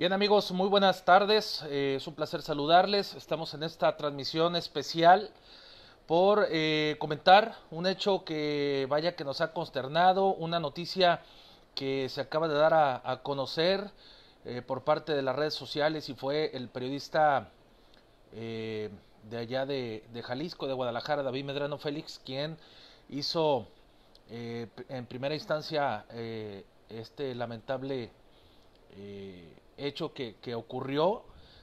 Bien amigos, muy buenas tardes. Eh, es un placer saludarles. Estamos en esta transmisión especial por eh, comentar un hecho que vaya que nos ha consternado, una noticia que se acaba de dar a, conocer eh, por parte de las redes sociales y fue el periodista de allá de, de, Jalisco, de Guadalajara, David Medrano Félix, quien hizo en primera instancia este lamentable eh, hecho que, ocurrió,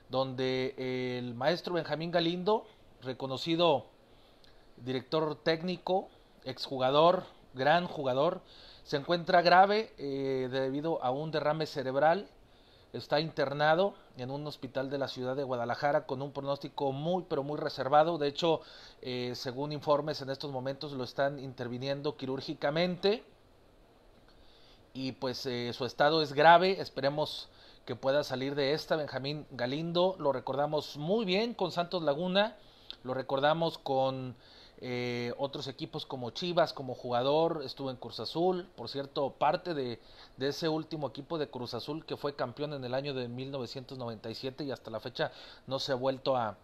donde el maestro Benjamín Galindo, reconocido director técnico, exjugador, gran jugador, se encuentra grave eh, debido a un derrame cerebral, está internado en un hospital de la ciudad de Guadalajara con un pronóstico muy pero muy reservado, de hecho, eh, según informes en estos momentos lo están interviniendo quirúrgicamente, y pues eh, su estado es grave, esperemos que pueda salir de esta Benjamín Galindo, lo recordamos muy bien con Santos Laguna, lo recordamos con eh, otros equipos como Chivas, como jugador, estuvo en Cruz Azul, por cierto, parte de, de, ese último equipo de Cruz Azul que fue campeón en el año de 1997 y hasta la fecha no se ha vuelto a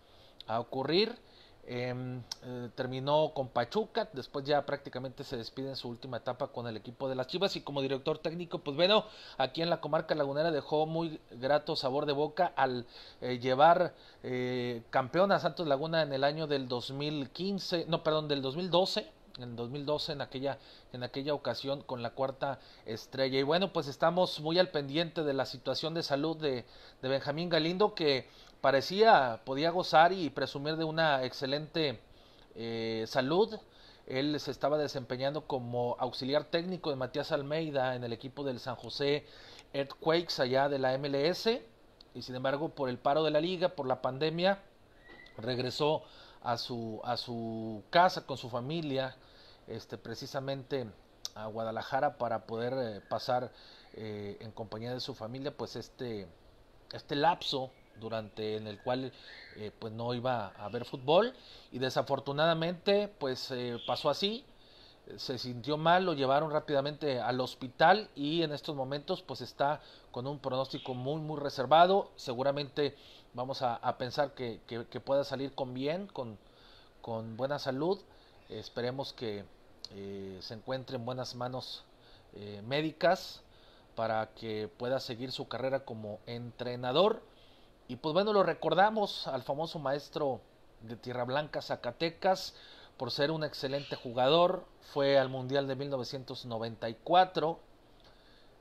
ocurrir. Em, eh, terminó con Pachuca, después ya prácticamente se despide en su última etapa con el equipo de las Chivas y como director técnico, pues bueno, aquí en la comarca lagunera dejó muy grato sabor de boca al eh, llevar eh, campeón a Santos Laguna en el año del 2015, no, perdón, del 2012 en 2012 en aquella en aquella ocasión con la cuarta estrella y bueno pues estamos muy al pendiente de la situación de salud de Benjamín Galindo que parecía, podía gozar y presumir de una excelente eh, salud. Él se estaba desempeñando como auxiliar técnico de Matías Almeida en el equipo del San José Earthquakes allá de la MLS. Y sin embargo, por el paro de la liga, por la pandemia, regresó a su, a su casa con su familia, este, precisamente a Guadalajara para poder eh, pasar eh, en compañía de su familia, pues este, este lapso durante en el cual eh, pues no iba a ver fútbol y desafortunadamente pues eh, pasó así se sintió mal lo llevaron rápidamente al hospital y en estos momentos pues está con un pronóstico muy muy reservado seguramente vamos a, pensar que, pueda salir con bien con, buena salud esperemos que eh, se encuentre en buenas manos médicas para que pueda seguir su carrera como entrenador y pues bueno, lo recordamos al famoso maestro de Tierra Blanca, Zacatecas, por ser un excelente jugador. Fue al Mundial de 1994,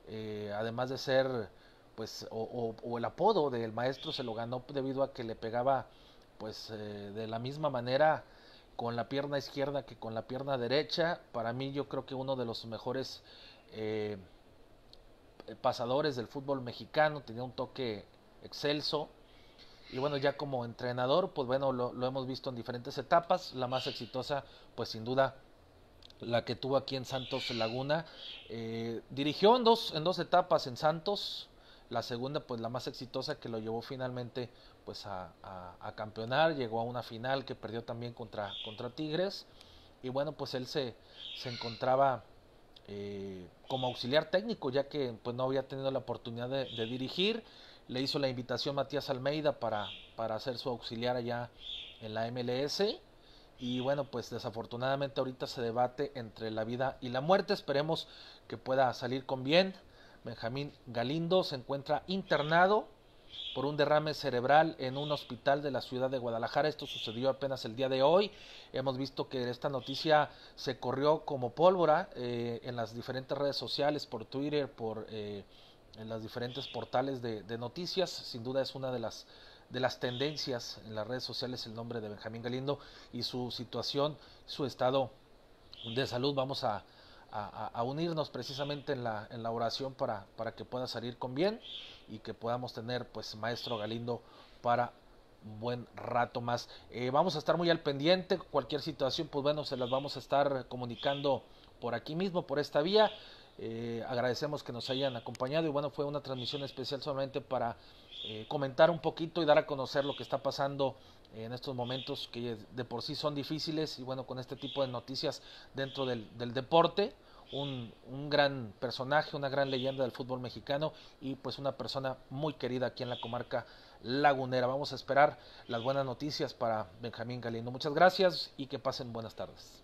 eh, además de ser, pues, o, el apodo del maestro se lo ganó debido a que le pegaba, pues, eh, de la misma manera con la pierna izquierda que con la pierna derecha. Para mí yo creo que uno de los mejores eh, pasadores del fútbol mexicano, tenía un toque excelso, y bueno, ya como entrenador, pues bueno, lo, hemos visto en diferentes etapas. La más exitosa, pues sin duda, la que tuvo aquí en Santos Laguna. Eh, dirigió en dos, en dos etapas en Santos. La segunda, pues la más exitosa que lo llevó finalmente pues a, a, campeonar. Llegó a una final que perdió también contra, contra Tigres. Y bueno, pues él se, encontraba eh, como auxiliar técnico, ya que pues no había tenido la oportunidad de dirigir le hizo la invitación Matías Almeida para, para ser su auxiliar allá en la MLS. Y bueno, pues desafortunadamente ahorita se debate entre la vida y la muerte. Esperemos que pueda salir con bien. Benjamín Galindo se encuentra internado por un derrame cerebral en un hospital de la ciudad de Guadalajara. Esto sucedió apenas el día de hoy. Hemos visto que esta noticia se corrió como pólvora eh, en las diferentes redes sociales, por Twitter, por eh, en las diferentes portales de, noticias. Sin duda es una de las, de las tendencias en las redes sociales el nombre de Benjamín Galindo y su situación, su estado de salud. Vamos a, unirnos precisamente en la, oración para, para, que pueda salir con bien y que podamos tener pues maestro Galindo para un buen rato más. Eh, vamos a estar muy al pendiente, cualquier situación pues bueno, se las vamos a estar comunicando por aquí mismo, por esta vía. Eh, agradecemos que nos hayan acompañado y bueno, fue una transmisión especial solamente para eh, comentar un poquito y dar a conocer lo que está pasando en estos momentos que de por sí son difíciles y bueno, con este tipo de noticias dentro del, deporte. Un, un, gran personaje, una gran leyenda del fútbol mexicano y pues una persona muy querida aquí en la comarca lagunera. Vamos a esperar las buenas noticias para Benjamín Galindo. Muchas gracias y que pasen buenas tardes.